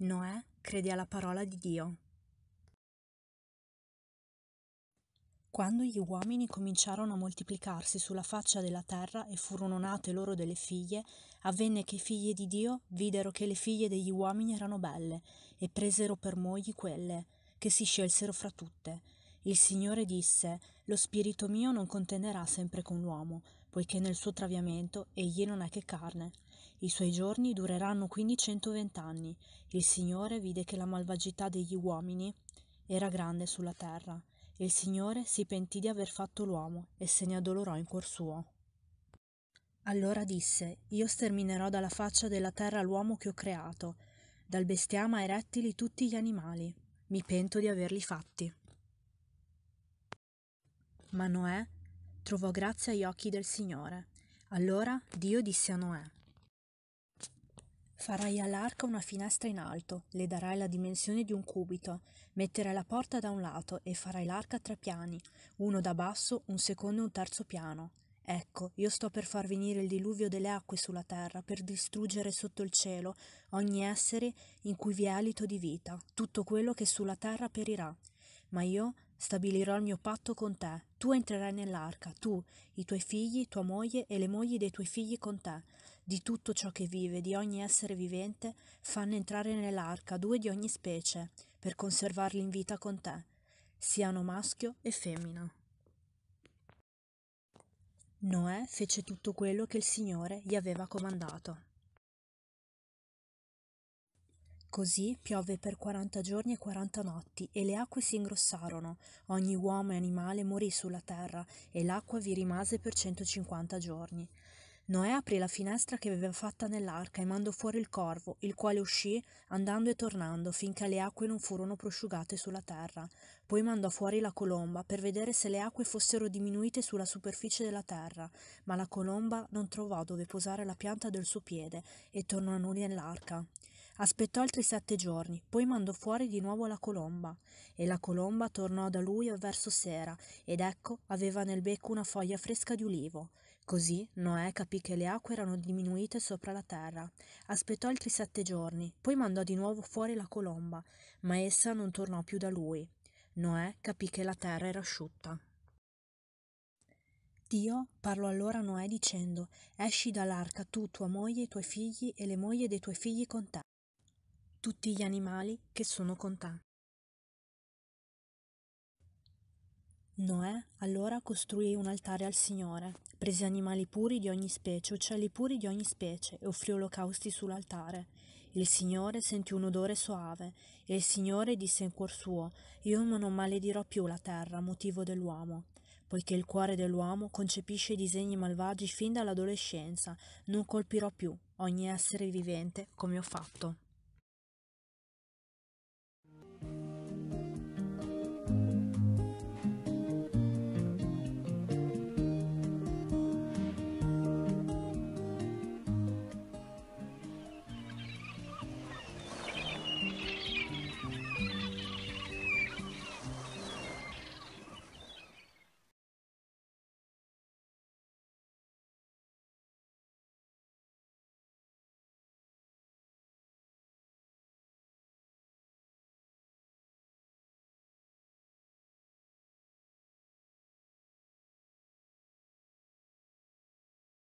Noè crede alla parola di Dio. Quando gli uomini cominciarono a moltiplicarsi sulla faccia della terra e furono nate loro delle figlie, avvenne che i figli di Dio videro che le figlie degli uomini erano belle, e presero per mogli quelle, che si scelsero fra tutte. Il Signore disse, Lo spirito mio non contenderà sempre con l'uomo, poiché nel suo traviamento egli non è che carne, i suoi giorni dureranno quindi centoventi anni. Il Signore vide che la malvagità degli uomini era grande sulla terra. E il Signore si pentì di aver fatto l'uomo e se ne addolorò in cuor suo. Allora disse, Io sterminerò dalla faccia della terra l'uomo che ho creato, dal bestiame ai rettili tutti gli animali. Mi pento di averli fatti. Ma Noè trovò grazia agli occhi del Signore. Allora Dio disse a Noè, Farai all'arca una finestra in alto, le darai la dimensione di un cubito, metterai la porta da un lato e farai l'arca a tre piani, uno da basso, un secondo e un terzo piano. Ecco, io sto per far venire il diluvio delle acque sulla terra, per distruggere sotto il cielo ogni essere in cui vi è alito di vita, tutto quello che sulla terra perirà. Ma io stabilirò il mio patto con te, tu entrerai nell'arca, tu, i tuoi figli, tua moglie e le mogli dei tuoi figli con te di tutto ciò che vive, di ogni essere vivente, fanno entrare nell'arca due di ogni specie, per conservarli in vita con te, siano maschio e femmina. Noè fece tutto quello che il Signore gli aveva comandato. Così piove per quaranta giorni e quaranta notti, e le acque si ingrossarono, ogni uomo e animale morì sulla terra, e l'acqua vi rimase per centocinquanta giorni. Noè aprì la finestra che aveva fatta nell'arca e mandò fuori il corvo, il quale uscì andando e tornando finché le acque non furono prosciugate sulla terra. Poi mandò fuori la colomba per vedere se le acque fossero diminuite sulla superficie della terra, ma la colomba non trovò dove posare la pianta del suo piede e tornò nulla nell'arca. Aspettò altri sette giorni, poi mandò fuori di nuovo la colomba. E la colomba tornò da lui verso sera, ed ecco aveva nel becco una foglia fresca di ulivo. Così Noè capì che le acque erano diminuite sopra la terra. Aspettò altri sette giorni, poi mandò di nuovo fuori la colomba, ma essa non tornò più da lui. Noè capì che la terra era asciutta. Dio parlò allora a Noè dicendo: Esci dall'arca tu, tua moglie, e i tuoi figli e le mogli dei tuoi figli con te, tutti gli animali che sono con te. Noè allora costruì un altare al Signore, prese animali puri di ogni specie, uccelli puri di ogni specie e offrì olocausti sull'altare. Il Signore sentì un odore soave e il Signore disse in cuor suo, io non maledirò più la terra a motivo dell'uomo, poiché il cuore dell'uomo concepisce disegni malvagi fin dall'adolescenza, non colpirò più ogni essere vivente come ho fatto.